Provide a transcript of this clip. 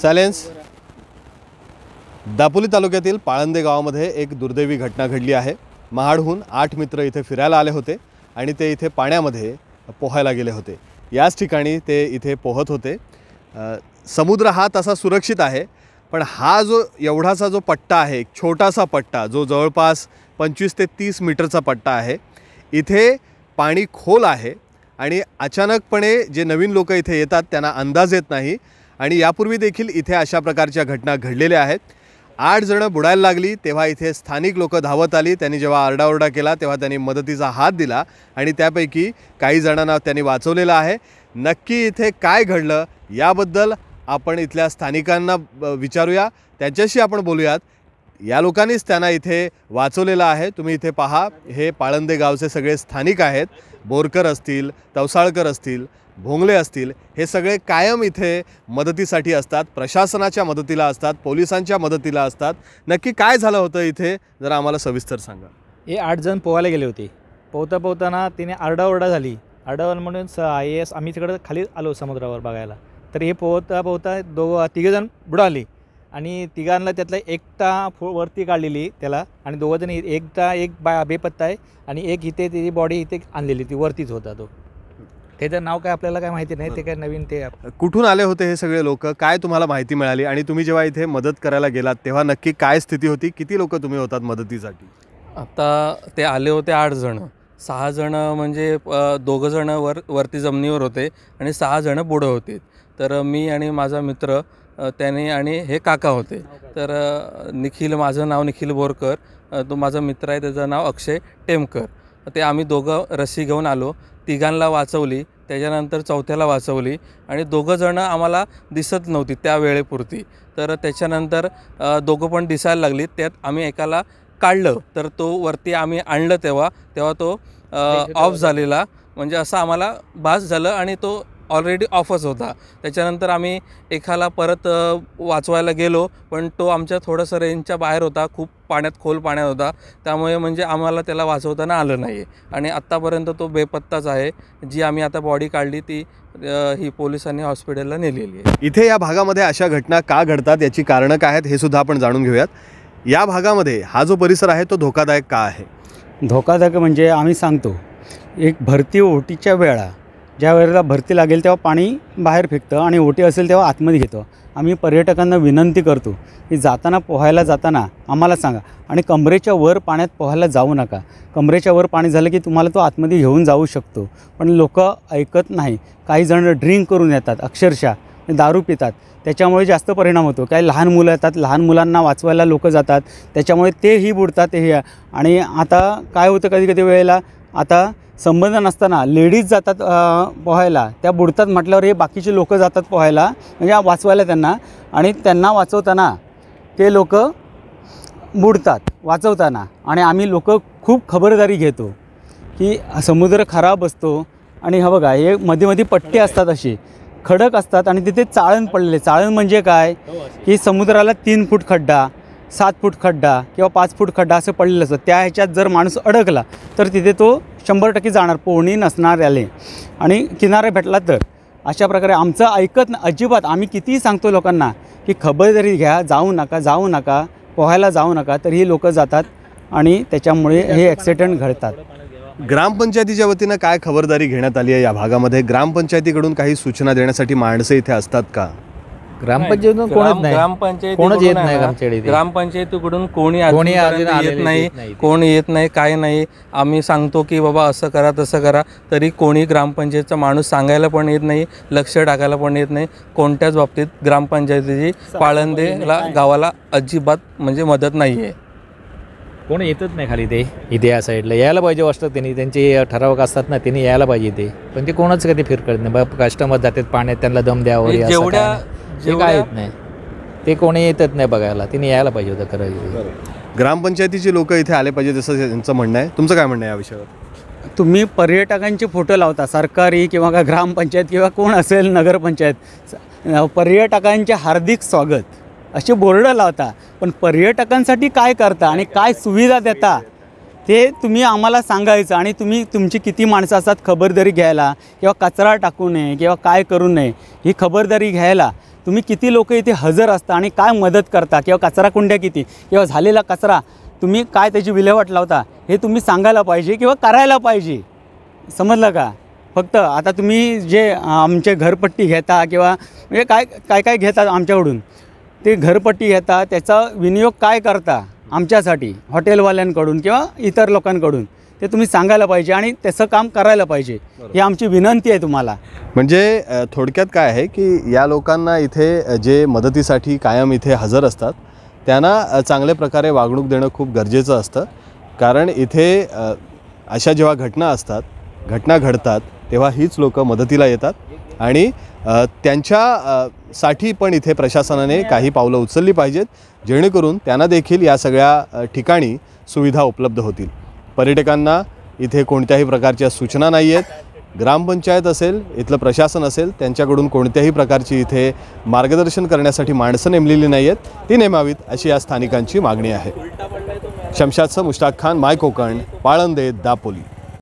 silence Dapoli तालुक्यातील पाळंदे गावामध्ये एक दुर्दैवी घटना घडली आहे महाडहून आठ मित्र इथे फिरायला आले होते आणि ते इथे पाण्यामध्ये पोहायला गेले होते याच ठिकाणी ते इथे पोहत होते समुद्र हा तसा सुरक्षित आहे पण हा जो एवढासा जो पट्टा आहे एक छोटासा पट्टा जो जवळपास पंचवीस ते तीस मीटरचा पट्टा आहे इथे पाणी खोल आहे आणि अचानकपणे जे नवीन लोक इथे येतात त्यांना अंदाज येत नाही आणि यापूर्वी देखील इथे अशा प्रकारच्या घटना घडलेल्या आहेत आठ जणं बुडायला लागली तेव्हा इथे स्थानिक लोकं धावत आली त्यांनी जेव्हा आरडाओरडा केला तेव्हा त्यांनी मदतीचा हात दिला आणि त्यापैकी काही जणांना त्यांनी वाचवलेलं आहे नक्की इथे काय घडलं याबद्दल आपण इथल्या स्थानिकांना विचारूया त्यांच्याशी आपण बोलूयात या लोकांनीच त्यांना इथे वाचवलेलं आहे तुम्ही इथे पहा हे पाळंदे गावचे सगळे स्थानिक आहेत बोरकर असतील तवसाळकर असतील भोंगले असतील हे सगळे कायम इथे मदतीसाठी असतात प्रशासनाच्या मदतीला असतात पोलिसांच्या मदतीला असतात नक्की काय झालं होतं इथे जरा आम्हाला सविस्तर सांगा हे आठ जण पोहायला गेले होते पोहता पोहताना तिने आरडाओरडा झाली आरडाओरडा म्हणून स आय एस आम्ही तिकडं खाली आलो समुद्रावर बघायला तर हे पोहता पोहता दोघं तिघेजण बुडाले आणि तिघांना त्यातला एकटा फो वरती काढलेली त्याला आणि जण एकटा एक बा बेपत्ता आहे आणि एक इथे त्याची बॉडी इथे आणलेली ती वरतीच होता तो त्याचं नाव काय आपल्याला काय माहिती नाही ते काय नवीन ते कुठून आले होते हे सगळे लोक काय तुम्हाला माहिती मिळाली आणि तुम्ही जेव्हा इथे मदत करायला गेलात तेव्हा नक्की काय स्थिती होती किती लोक तुम्ही होतात मदतीसाठी आता ते आले होते आठ जण सहा जण म्हणजे दोघं जण वर वरती जमिनीवर होते आणि सहा जण पुढं होते तर मी आणि माझा मित्र त्याने आणि हे काका होते तर निखिल माझं नाव निखिल बोरकर तो माझा मित्र आहे त्याचं नाव अक्षय टेमकर ते आम्ही दोघं रस्सी घेऊन आलो तिघांना वाचवली त्याच्यानंतर चौथ्याला वाचवली आणि दोघंजणं आम्हाला दिसत नव्हती त्या वेळेपुरती तर त्याच्यानंतर दोघं पण दिसायला लागली त्यात आम्ही एकाला काढलं तर तो वरती आम्ही आणलं तेव्हा तेव्हा तो ऑफ झालेला म्हणजे असं आम्हाला भास झालं आणि तो ऑलरेडी ऑफच होता त्याच्यानंतर आम्ही एकाला परत वाचवायला गेलो पण तो आमच्या थोडंसं रेंजच्या बाहेर होता खूप पाण्यात खोल पाण्यात होता त्यामुळे म्हणजे आम्हाला त्याला वाचवताना आलं नाही आणि आत्तापर्यंत तो बेपत्ताच आहे जी आम्ही आता बॉडी काढली ती ही पोलिसांनी हॉस्पिटलला नेलेली आहे इथे या भागामध्ये अशा घटना का घडतात याची कारणं काय आहेत हे सुद्धा आपण जाणून घेऊयात या भागामध्ये हा जो परिसर आहे तो धोकादायक का आहे धोकादायक म्हणजे आम्ही सांगतो एक भरती ओटीच्या वेळा ज्या वेळेला भरती लागेल तेव्हा पाणी बाहेर फेकतं आणि ओटी असेल तेव्हा आतमध्ये घेतो आम्ही पर्यटकांना विनंती करतो की जाताना पोहायला जाताना आम्हाला सांगा आणि कमरेच्या वर पाण्यात पोहायला जाऊ नका कमरेच्या वर पाणी झालं की तुम्हाला तो आतमध्ये घेऊन जाऊ शकतो पण लोक ऐकत नाही काही जण ड्रिंक करून येतात अक्षरशः दारू पितात त्याच्यामुळे जास्त परिणाम होतो काही लहान मुलं येतात लहान मुलांना वाचवायला लोक जातात त्याच्यामुळे तेही बुडतात हे आणि आता काय होतं कधी कधी वेळेला आता संबंध नसताना लेडीज जातात पोहायला त्या बुडतात म्हटल्यावर हे बाकीचे लोक जातात पोहायला म्हणजे वाचवायला त्यांना आणि त्यांना वाचवताना ते लोक बुडतात वाचवताना आणि आम्ही लोक खूप खबरदारी घेतो की समुद्र खराब असतो आणि हा बघा हे मध्ये मध्ये पट्टे असतात असे खडक असतात आणि तिथे चाळण पडले चाळण म्हणजे काय की समुद्राला तीन फूट खड्डा सात फूट खड्डा किंवा पाच फूट खड्डा असं पडलेलं असतं त्या ह्याच्यात जर माणूस अडकला तर तिथे तो शंभर टक्के जाणार पोहणी आले आणि किनारा भेटला तर अशा प्रकारे आमचं ऐकत ना अजिबात आम्ही कितीही सांगतो लोकांना की खबरदारी घ्या जाऊ नका जाऊ नका पोहायला जाऊ नका तर ही लोकं जातात आणि त्याच्यामुळे हे ॲक्सिडेंट घडतात ग्रामपंचायतीच्या वतीनं काय खबरदारी घेण्यात आली आहे या भागामध्ये ग्रामपंचायतीकडून काही सूचना देण्यासाठी माणसं इथे असतात का ग्रामपंचायतीतून नाही ग्रामपंचायत येत नाही ग्रामपंचायतीकडून कोणी कोणी येत नाही कोणी कोण येत नाही काय नाही आम्ही सांगतो की बाबा असं करा तसं करा तरी कोणी ग्रामपंचायतचा माणूस सांगायला पण येत नाही लक्ष टाकायला पण येत नाही कोणत्याच बाबतीत ग्रामपंचायतीची पाळंदेला गावाला अजिबात म्हणजे मदत नाहीये आहे कोण येतच नाही खाली ते इथे या साईडला यायला पाहिजे वाटतं त्यांनी त्यांचे ठरावक असतात ना त्यांनी यायला पाहिजे ते पण ते कोणाच कधी फिरकडत नाही कस्टमर जातात पाण्यात त्यांना दम द्यावं जे काय येत नाही ते कोणी येतच नाही बघायला तिने यायला पाहिजे होतं खरं ग्रामपंचायतीचे लोक इथे आले पाहिजे जसं त्यांचं म्हणणं आहे तुमचं काय म्हणणं आहे या विषयावर तुम्ही पर्यटकांचे फोटो लावता सरकारी किंवा का ग्रामपंचायत किंवा कोण असेल नगरपंचायत पर्यटकांचे हार्दिक स्वागत असे बोर्ड लावता पण पर्यटकांसाठी काय करता आणि काय सुविधा देता ते तुम्ही आम्हाला सांगायचं आणि तुम्ही तुमची किती माणसं असतात खबरदारी घ्यायला किंवा कचरा टाकू नये किंवा काय करू नये ही खबरदारी घ्यायला तुम्ही किती लोक इथे हजर असता आणि काय मदत करता किंवा कचरा कुंड्या किती किंवा झालेला कचरा तुम्ही काय त्याची विल्हेवाट लावता हे तुम्ही सांगायला पाहिजे किंवा करायला पाहिजे समजलं का फक्त आता तुम्ही जे आमचे घरपट्टी घेता किंवा म्हणजे काय काय काय घेतात आमच्याकडून ते घरपट्टी घेता त्याचा विनियोग काय करता आमच्यासाठी हॉटेलवाल्यांकडून किंवा इतर लोकांकडून ते तुम्ही सांगायला पाहिजे आणि त्याचं काम करायला पाहिजे ही आमची विनंती आहे तुम्हाला म्हणजे थोडक्यात काय आहे की या लोकांना इथे जे मदतीसाठी कायम इथे हजर असतात त्यांना चांगल्या प्रकारे वागणूक देणं खूप गरजेचं असतं कारण इथे अशा जेव्हा घटना असतात घटना घडतात तेव्हा हीच लोकं मदतीला येतात आणि त्यांच्या साठी पण इथे प्रशासनाने काही पावलं उचलली पाहिजेत जेणेकरून त्यांना देखील या सगळ्या ठिकाणी सुविधा उपलब्ध होतील पर्यटकांना इथे कोणत्याही प्रकारच्या सूचना नाही आहेत ग्रामपंचायत असेल इथलं प्रशासन असेल त्यांच्याकडून कोणत्याही प्रकारची इथे मार्गदर्शन करण्यासाठी माणसं नेमलेली नाही आहेत ती नेमावीत अशी या स्थानिकांची मागणी आहे शमशादचं मुश्ताक खान माय कोकण पाळंदे दापोली